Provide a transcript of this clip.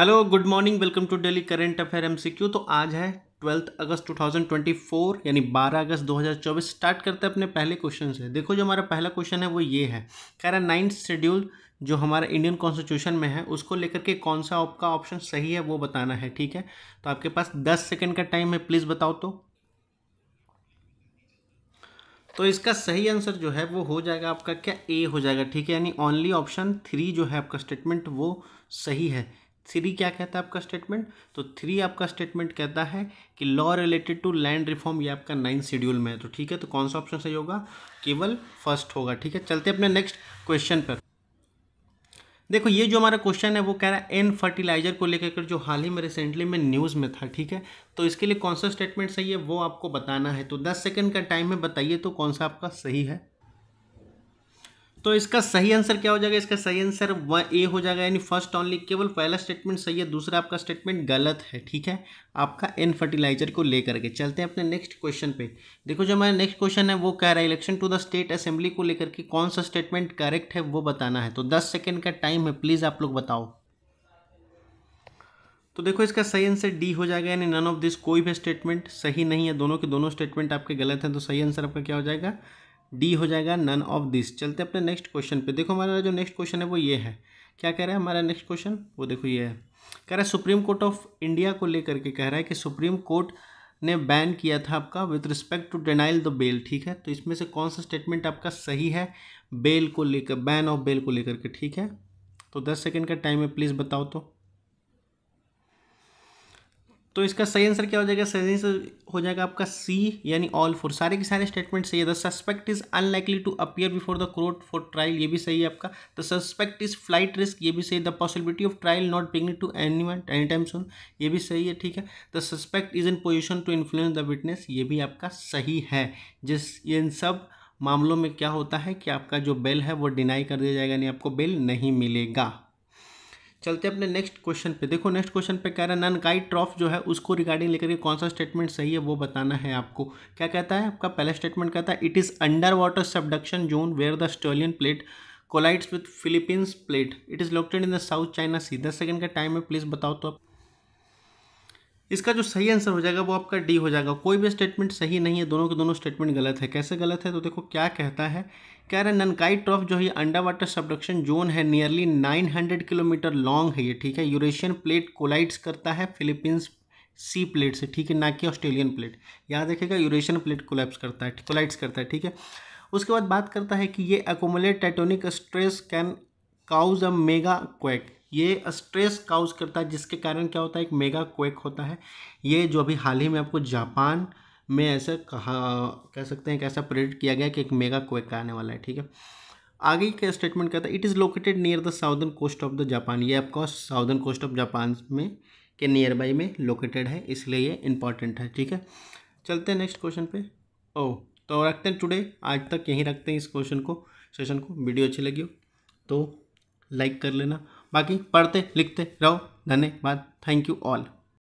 hello good morning welcome to daily current affair MCQ तो आज है ट्वेल्थ अगस्त 2024 यानी 12 अगस्त 2024 स्टार्ट करते हैं अपने पहले क्वेश्चन से देखो जो हमारा पहला क्वेश्चन है वो ये है कह रहा है नाइन्थ शेड्यूल जो हमारा इंडियन कॉन्स्टिट्यूशन में है उसको लेकर के कौन सा आपका ऑप्शन सही है वो बताना है ठीक है तो आपके पास दस सेकेंड का टाइम है प्लीज़ बताओ तो तो इसका सही आंसर जो है वो हो जाएगा आपका क्या ए हो जाएगा ठीक है यानी ओनली ऑप्शन थ्री जो है आपका स्टेटमेंट वो सही है थ्री क्या कहता है आपका स्टेटमेंट तो थ्री आपका स्टेटमेंट कहता है कि law related to land reform ये आपका नाइन्थ शेड्यूल में है तो ठीक है तो कौन सा ऑप्शन सही होगा केवल फर्स्ट होगा ठीक है चलते अपने नेक्स्ट क्वेश्चन पर देखो ये जो हमारा क्वेश्चन है वो कह रहा है एन फर्टिलाइजर को लेकर जो हाल ही में रिसेंटली में न्यूज़ में था ठीक है तो इसके लिए कौन सा स्टेटमेंट सही है वो आपको बताना है तो दस सेकेंड का टाइम में बताइए तो कौन सा आपका सही है तो इसका सही आंसर क्या हो जाएगा इसका सही आंसर व ए हो जाएगा यानी फर्स्ट ऑनली केवल पहला स्टेटमेंट सही है दूसरा आपका स्टेटमेंट गलत है ठीक है आपका इन फर्टिलाइजर को लेकर के चलते हैं अपने नेक्स्ट क्वेश्चन पे देखो जो हमारा नेक्स्ट क्वेश्चन है वो कह रहा है election to the state assembly को लेकर के कौन सा स्टेटमेंट करेक्ट है वो बताना है तो दस सेकेंड का टाइम है प्लीज़ आप लोग बताओ तो देखो इसका सही आंसर डी हो जाएगा यानी नन ऑफ दिस कोई भी स्टेटमेंट सही नहीं है दोनों के दोनों स्टेटमेंट आपके गलत हैं तो सही आंसर आपका क्या हो जाएगा डी हो जाएगा नन ऑफ दिस चलते अपने नेक्स्ट क्वेश्चन पे देखो हमारा जो नेक्स्ट क्वेश्चन है वो ये है क्या कह रहा है हमारा नेक्स्ट क्वेश्चन वो देखो ये है कह रहा है सुप्रीम कोर्ट ऑफ इंडिया को लेकर के कह रहा है कि सुप्रीम कोर्ट ने बैन किया था आपका with respect to denial the bail ठीक है तो इसमें से कौन सा स्टेटमेंट आपका सही है बेल को लेकर बैन ऑफ बेल को लेकर के ठीक है तो दस सेकेंड का टाइम है प्लीज़ बताओ तो तो इसका सही आंसर क्या हो जाएगा सही आंसर हो जाएगा आपका सी यानी ऑल फोर सारे के सारे स्टेटमेंट सही है the suspect is unlikely to appear before the court for trial ये भी सही है आपका the suspect is flight risk ये भी सही the possibility of trial not being to any one any time soon ये भी सही है ठीक है the suspect is in position to influence the witness ये भी आपका सही है जिस इन सब मामलों में क्या होता है कि आपका जो बेल है वो डिनाई कर दिया जाएगा यानी आपको बेल नहीं मिलेगा चलते अपने नेक्स्ट क्वेश्चन पे देखो नेक्स्ट क्वेश्चन पे कह रहा है ननकाई ट्रॉफ जो है उसको रिगार्डिंग लेकर के कौन सा स्टेटमेंट सही है वो बताना है आपको क्या कहता है आपका पहला स्टेटमेंट कहता है it is underwater subduction zone where the Australian plate collides with Philippines plate it is located in the south China sea दस सेकंड का टाइम है प्लीज़ बताओ तो आप इसका जो सही आंसर हो जाएगा वो आपका डी हो जाएगा कोई भी स्टेटमेंट सही नहीं है दोनों के दोनों स्टेटमेंट गलत है कैसे गलत है तो देखो क्या कहता है कह रहा है ननकाई ट्रॉफ जो है अंडर वाटर सबडक्शन जोन है नियरली 900 किलोमीटर लॉन्ग है ये ठीक है यूरेशियन प्लेट कोलाइड्स करता है फिलीपींस सी प्लेट से ठीक है ना कि ऑस्ट्रेलियन प्लेट यहाँ देखेगा यूरेशियन प्लेट कोलाइप्स करता है कोलाइड्स करता है ठीक है उसके बाद बात करता है कि ये accumulate tectonic stress can cause a mega quake ये स्ट्रेस काउज करता है जिसके कारण क्या होता है एक मेगा क्वेक होता है ये जो अभी हाल ही में आपको जापान में ऐसा कहा कह सकते हैं कि ऐसा प्रेडिक्ट किया गया कि एक मेगा क्वेक आने वाला है ठीक है आगे क्या स्टेटमेंट कहता है it is located near the southern coast of the Japan ये आपका साउदर्न कोस्ट ऑफ जापान में के नियर बाई में लोकेटेड है इसलिए ये इंपॉर्टेंट है ठीक है चलते हैं नेक्स्ट क्वेश्चन पे ओ तो रखते हैं टुडे आज तक यहीं रखते हैं इस क्वेश्चन को सेशन को वीडियो अच्छी लगी हो तो लाइक कर लेना बाकी पढ़ते लिखते रहो धन्यवाद थैंक यू ऑल